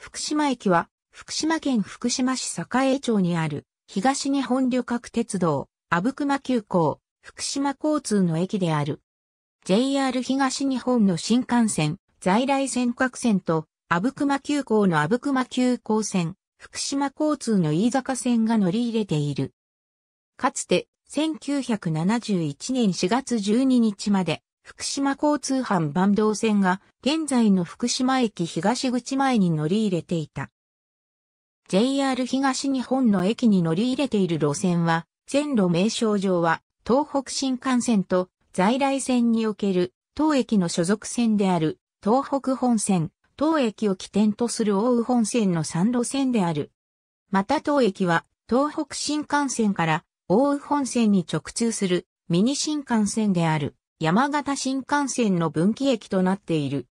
福島駅は、福島県福島市栄町にある、東日本旅客鉄道、阿武隈急行、福島交通の駅である。JR 東日本の新幹線、在来線各線と、阿武隈急行の阿武隈急行線、福島交通の飯坂線が乗り入れている。かつて、1971年4月12日まで、福島交通班坂東線が現在の福島駅東口前に乗り入れていた。JR 東日本の駅に乗り入れている路線は、線路名称上は東北新幹線と在来線における当駅の所属線である東北本線、当駅を起点とする奥羽本線の3路線である。また当駅は東北新幹線から奥羽本線に直通するミニ新幹線である。山形新幹線の分岐駅となっている。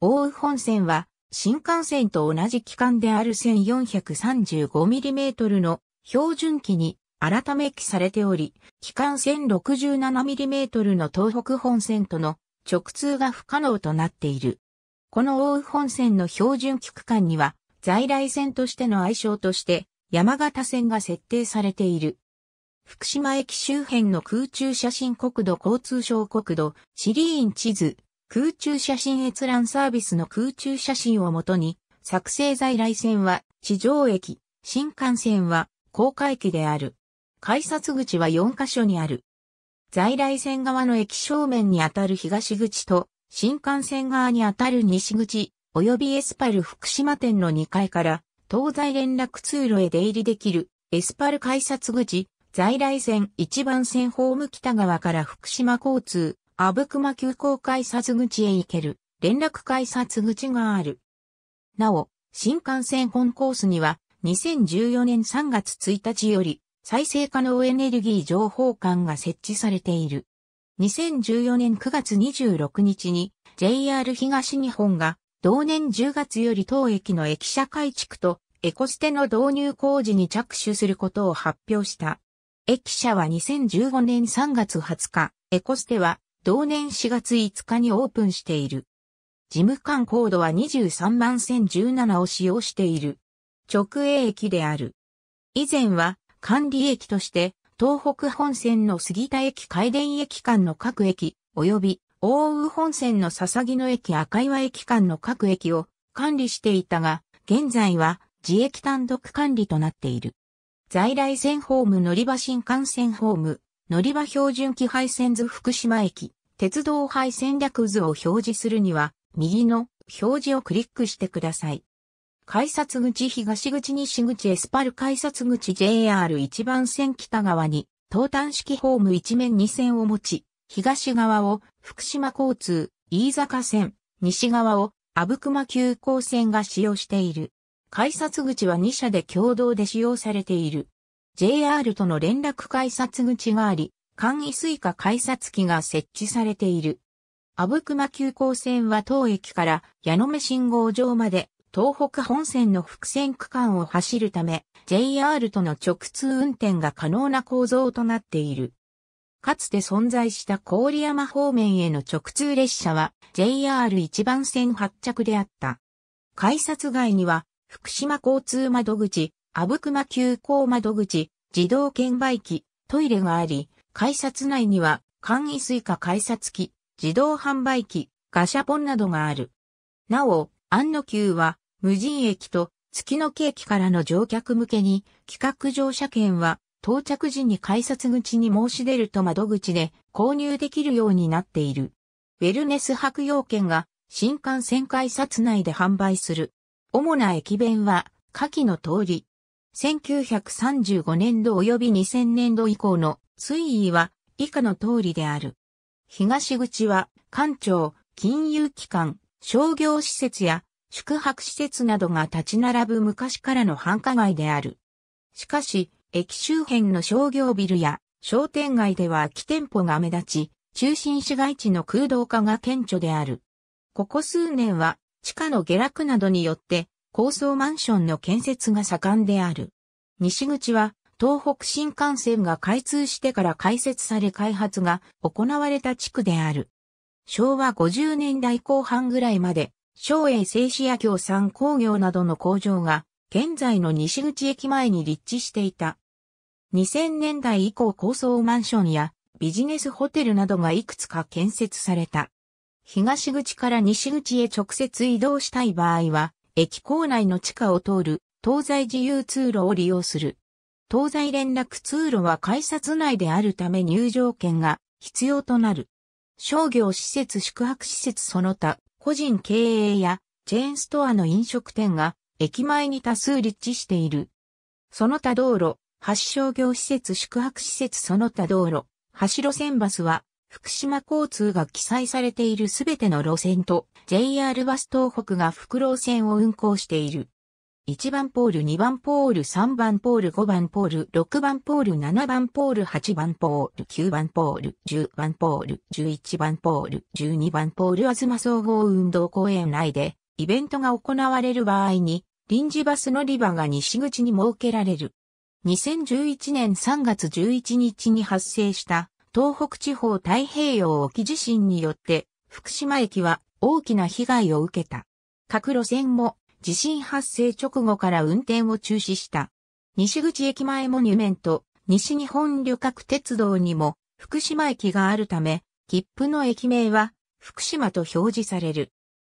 大宇本線は、新幹線と同じ期間である 1435mm の標準期に改め期されており、期間 1067mm の東北本線との直通が不可能となっている。この大宇本線の標準期区間には、在来線としての愛称として、山形線が設定されている。福島駅周辺の空中写真国土交通省国土、シリーン地図、空中写真閲覧サービスの空中写真をもとに、作成在来線は地上駅、新幹線は高架駅である。改札口は4カ所にある。在来線側の駅正面にあたる東口と、新幹線側にあたる西口、及びエスパル福島店の2階から、東西連絡通路へ出入りできる、エスパル改札口、在来線一番線ホーム北側から福島交通、阿武隈急行改札口へ行ける、連絡改札口がある。なお、新幹線本コースには、2014年3月1日より、再生可能エネルギー情報館が設置されている。2014年9月26日に JR 東日本が同年10月より当駅の駅舎改築とエコステの導入工事に着手することを発表した。駅舎は2015年3月20日、エコステは同年4月5日にオープンしている。事務官コードは23万1017を使用している。直営駅である。以前は管理駅として東北本線の杉田駅海電駅間の各駅、及び大宇本線の笹木野駅赤岩駅間の各駅を管理していたが、現在は自駅単独管理となっている。在来線ホーム乗り場新幹線ホーム、乗り場標準機配線図福島駅、鉄道配線略図を表示するには、右の表示をクリックしてください。改札口東口西口エスパル改札口 JR 一番線北側に、東端式ホーム一面二線を持ち、東側を福島交通、飯坂線、西側を阿武隈急行線が使用している。改札口は2社で共同で使用されている。JR との連絡改札口があり、簡易スイカ改札機が設置されている。阿武隈急行線は当駅から矢野目信号場まで東北本線の複線区間を走るため、JR との直通運転が可能な構造となっている。かつて存在した郡山方面への直通列車は JR 一番線発着であった。改札外には福島交通窓口、阿武隈急行窓口、自動券売機、トイレがあり、改札内には、簡易スイカ改札機、自動販売機、ガシャポンなどがある。なお、安野急は、無人駅と月のケーキからの乗客向けに、企画乗車券は、到着時に改札口に申し出ると窓口で購入できるようになっている。ウェルネス白用券が新幹線改札内で販売する。主な駅弁は、下記の通り。1935年度及び2000年度以降の推移は以下の通りである。東口は、官庁、金融機関、商業施設や宿泊施設などが立ち並ぶ昔からの繁華街である。しかし、駅周辺の商業ビルや商店街では空き店舗が目立ち、中心市街地の空洞化が顕著である。ここ数年は地下の下落などによって高層マンションの建設が盛んである。西口は東北新幹線が開通してから開設され開発が行われた地区である。昭和50年代後半ぐらいまで、昭栄製紙や協産工業などの工場が現在の西口駅前に立地していた。2000年代以降高層マンションやビジネスホテルなどがいくつか建設された。東口から西口へ直接移動したい場合は、駅構内の地下を通る東西自由通路を利用する。東西連絡通路は改札内であるため入場券が必要となる。商業施設宿泊施設その他、個人経営やチェーンストアの飲食店が駅前に多数立地している。その他道路、橋商業施設宿泊施設その他道路、橋路線バスは福島交通が記載されているすべての路線と JR バス東北が副路線を運行している。1番ポール、2番ポール、3番ポール、5番ポール、6番ポール、7番ポール、8番ポール、9番ポール、10番ポール、11番ポール、12番ポール、あずま総合運動公園内で、イベントが行われる場合に、臨時バス乗り場が西口に設けられる。2011年3月11日に発生した東北地方太平洋沖地震によって、福島駅は大きな被害を受けた。各路線も地震発生直後から運転を中止した。西口駅前モニュメント、西日本旅客鉄道にも福島駅があるため、切符の駅名は福島と表示される。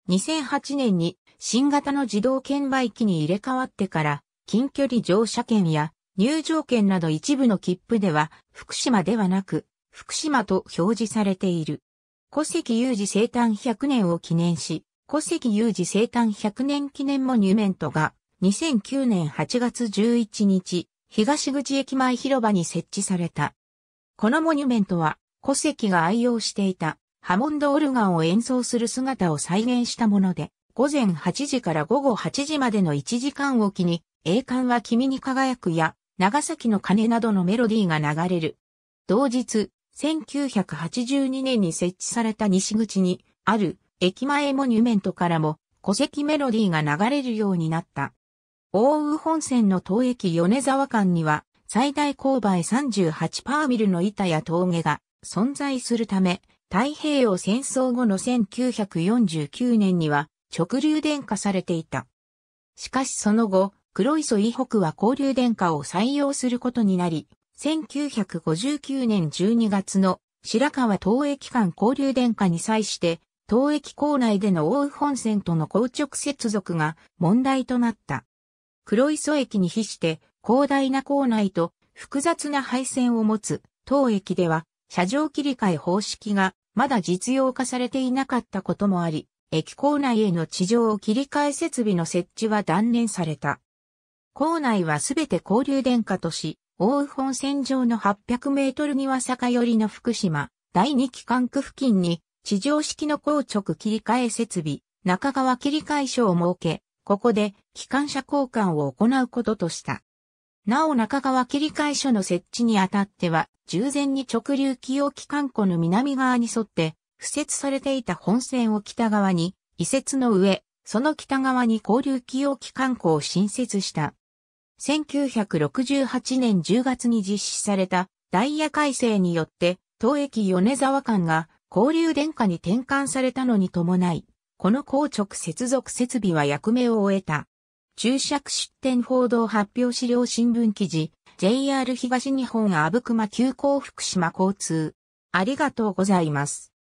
2008年に新型の自動券売機に入れ替わってから、近距離乗車券や入場券など一部の切符では福島ではなく福島と表示されている。古籍有事生誕100年を記念し、古籍有事生誕100年記念モニュメントが、2009年8月11日、東口駅前広場に設置された。このモニュメントは、古籍が愛用していたハモンドオルガンを演奏する姿を再現したもので、午前8時から午後8時までの1時間おきに、栄冠は君に輝くや、長崎の鐘などのメロディーが流れる。同日、1982年に設置された西口にある駅前モニュメントからも古籍メロディーが流れるようになった。大宇本線の東駅米沢間には最大勾配38パーミルの板や峠が存在するため、太平洋戦争後の1949年には直流電化されていた。しかしその後、黒磯以北は交流電化を採用することになり、1959年12月の白川東駅間交流電化に際して、東駅構内での大宇本線との硬直接続が問題となった。黒磯駅に比して広大な構内と複雑な配線を持つ東駅では車上切り替え方式がまだ実用化されていなかったこともあり、駅構内への地上を切り替え設備の設置は断念された。構内はすべて交流電化とし、大羽本線上の800メートルには坂寄りの福島、第二機関区付近に、地上式の硬直切り替え設備、中川切り替え所を設け、ここで機関車交換を行うこととした。なお中川切り替え所の設置にあたっては、従前に直流起用機関庫の南側に沿って、敷設されていた本線を北側に、移設の上、その北側に交流起用機関庫を新設した。1968年10月に実施されたダイヤ改正によって、当駅米沢間が交流電化に転換されたのに伴い、この硬直接続設備は役目を終えた。注釈出展報道発表資料新聞記事、JR 東日本阿武隈急行福島交通。ありがとうございます。